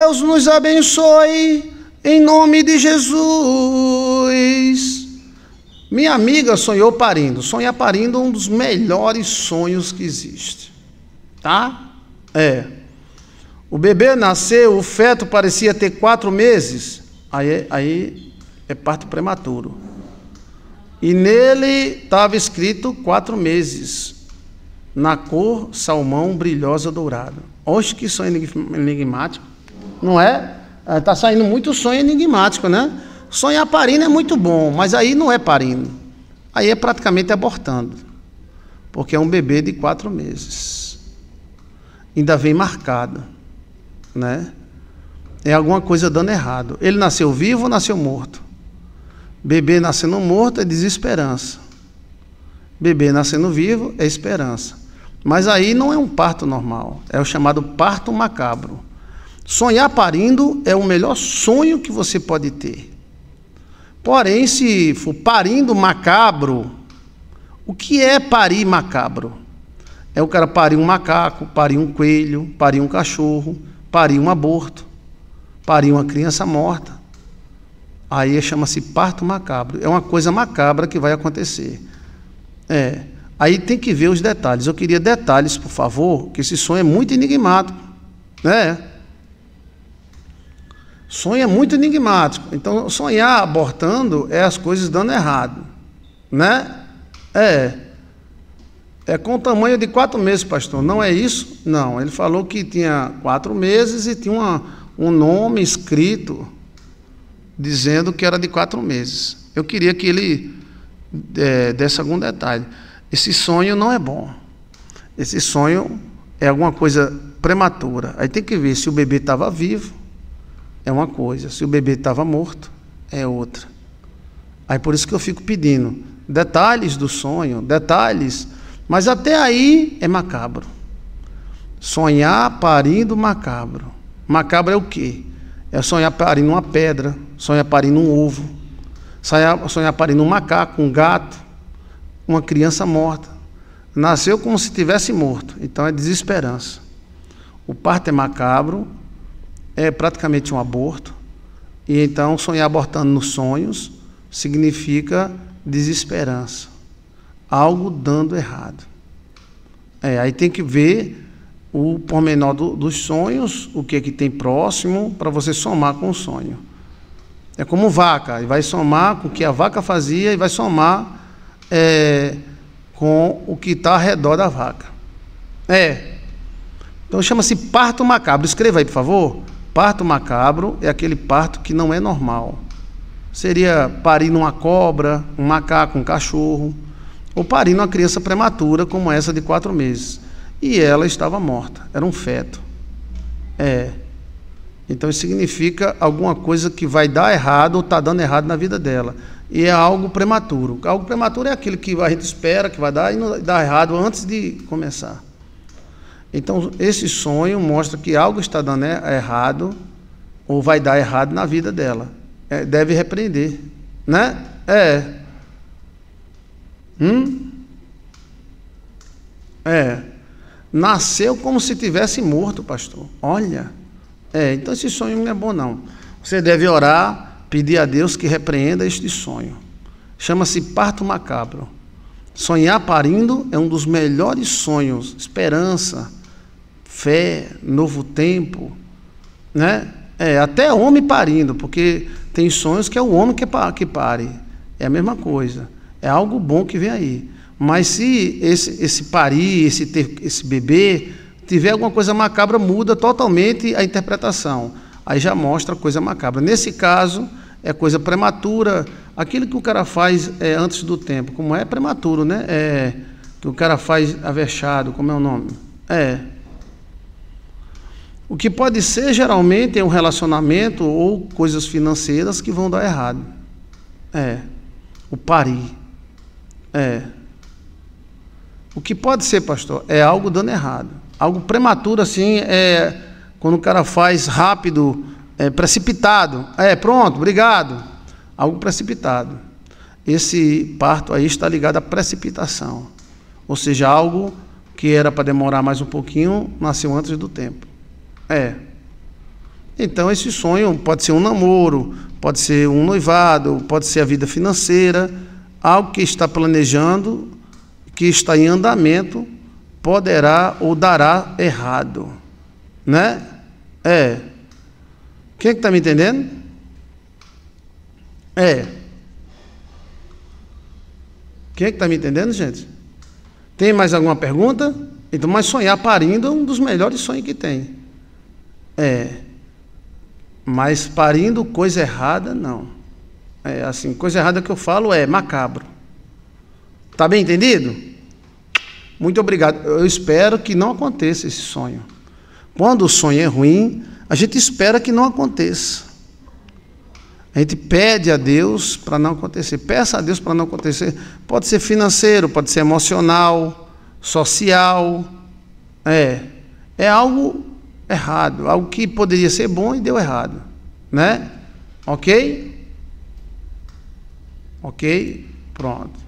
Deus nos abençoe em nome de Jesus. Minha amiga sonhou parindo. Sonhar parindo é um dos melhores sonhos que existe. Tá? É. O bebê nasceu, o feto parecia ter quatro meses. Aí, é, aí é parto prematuro. E nele estava escrito quatro meses. Na cor salmão brilhosa dourada. Olha que sonho enigmático não é? Está é, saindo muito sonho enigmático, né? Sonhar parindo é muito bom, mas aí não é parindo. Aí é praticamente abortando, porque é um bebê de quatro meses. Ainda vem marcado, né? É alguma coisa dando errado. Ele nasceu vivo ou nasceu morto? Bebê nascendo morto é desesperança. Bebê nascendo vivo é esperança. Mas aí não é um parto normal, é o chamado parto macabro. Sonhar parindo é o melhor sonho que você pode ter. Porém, se for parindo macabro, o que é parir macabro? É o cara parir um macaco, parir um coelho, parir um cachorro, parir um aborto, parir uma criança morta. Aí chama-se parto macabro. É uma coisa macabra que vai acontecer. É. Aí tem que ver os detalhes. Eu queria detalhes, por favor, que esse sonho é muito enigmático. Né? Sonho é muito enigmático. Então, sonhar abortando é as coisas dando errado. Né? É. É com o tamanho de quatro meses, pastor. Não é isso? Não. Ele falou que tinha quatro meses e tinha uma, um nome escrito dizendo que era de quatro meses. Eu queria que ele é, desse algum detalhe. Esse sonho não é bom. Esse sonho é alguma coisa prematura. Aí tem que ver se o bebê estava vivo, é uma coisa, se o bebê estava morto, é outra. Aí por isso que eu fico pedindo detalhes do sonho, detalhes, mas até aí é macabro. Sonhar parindo macabro. Macabro é o quê? É sonhar parindo uma pedra, sonhar parindo um ovo, sonhar, sonhar parindo um macaco, um gato, uma criança morta. Nasceu como se tivesse morto, então é desesperança. O parto é macabro, é praticamente um aborto. E então, sonhar abortando nos sonhos significa desesperança, algo dando errado. É, aí tem que ver o pormenor do, dos sonhos, o que é que tem próximo, para você somar com o sonho. É como vaca, e vai somar com o que a vaca fazia e vai somar é, com o que está ao redor da vaca. É. Então chama-se parto macabro. Escreva aí, por favor. Parto macabro é aquele parto que não é normal. Seria parir numa cobra, um macaco, um cachorro, ou parir numa criança prematura, como essa de quatro meses. E ela estava morta, era um feto. É. Então isso significa alguma coisa que vai dar errado ou está dando errado na vida dela. E é algo prematuro. Algo prematuro é aquilo que a gente espera que vai dar e não dá errado antes de começar. Então, esse sonho mostra que algo está dando né, errado ou vai dar errado na vida dela. É, deve repreender, né? É. Hum? É. Nasceu como se tivesse morto, pastor. Olha. É, então esse sonho não é bom não. Você deve orar, pedir a Deus que repreenda este sonho. Chama-se parto macabro. Sonhar parindo é um dos melhores sonhos, esperança fé, novo tempo, né? É, até homem parindo, porque tem sonhos que é o homem que, que pare. É a mesma coisa. É algo bom que vem aí. Mas se esse, esse parir, esse, ter, esse bebê, tiver alguma coisa macabra, muda totalmente a interpretação. Aí já mostra coisa macabra. Nesse caso, é coisa prematura. Aquilo que o cara faz é, antes do tempo, como é prematuro, né? É, que o cara faz avexado, como é o nome? É, o que pode ser geralmente é um relacionamento ou coisas financeiras que vão dar errado. É. O pari. É. O que pode ser, pastor, é algo dando errado. Algo prematuro, assim, é quando o cara faz rápido, é, precipitado. É, pronto, obrigado. Algo precipitado. Esse parto aí está ligado à precipitação. Ou seja, algo que era para demorar mais um pouquinho, nasceu antes do tempo. É. Então esse sonho pode ser um namoro, pode ser um noivado, pode ser a vida financeira, algo que está planejando, que está em andamento, poderá ou dará errado. Né? É. Quem é que está me entendendo? É. Quem é que está me entendendo, gente? Tem mais alguma pergunta? Então, mas sonhar parindo é um dos melhores sonhos que tem. É. Mas parindo coisa errada, não. É assim, coisa errada que eu falo é macabro. Tá bem entendido? Muito obrigado. Eu espero que não aconteça esse sonho. Quando o sonho é ruim, a gente espera que não aconteça. A gente pede a Deus para não acontecer. Peça a Deus para não acontecer. Pode ser financeiro, pode ser emocional, social. É. É algo errado, algo que poderia ser bom e deu errado, né? OK? OK? Pronto.